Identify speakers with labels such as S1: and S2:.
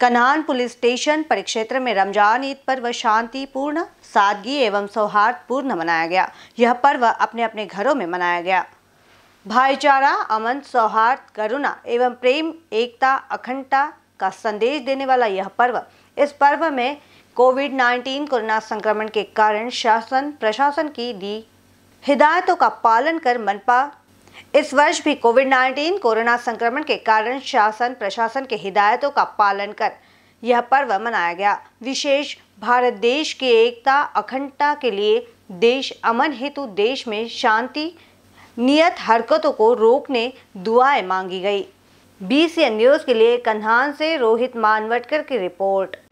S1: Kanan police station परिक्षेत्र में रमजान ईद पर्व शांतिपूर्ण सादगी एवं सौहार्दपूर्ण मनाया गया यह पर्व अपने अपने घरों में मनाया गया भाईचारा अमन सौहार्द करुणा एवं प्रेम एकता अखंडता का संदेश देने वाला यह पर्व इस पर्व में कोविड 19 कोरोना संक्रमण के कारण शासन प्रशासन की दी हिदायतों का पालन कर मनपा इस वर्ष भी कोविड 19 कोरोना संक्रमण के कारण शासन प्रशासन के हिदायतों का पालन कर यह पर्व मनाया गया विशेष भारत देश की एकता अखंडता के लिए देश अमन हेतु देश में शांति नियत हरकतों को रोकने दुआएं मांगी गई बी न्यूज़ के लिए कन्हान से रोहित मानवटकर की रिपोर्ट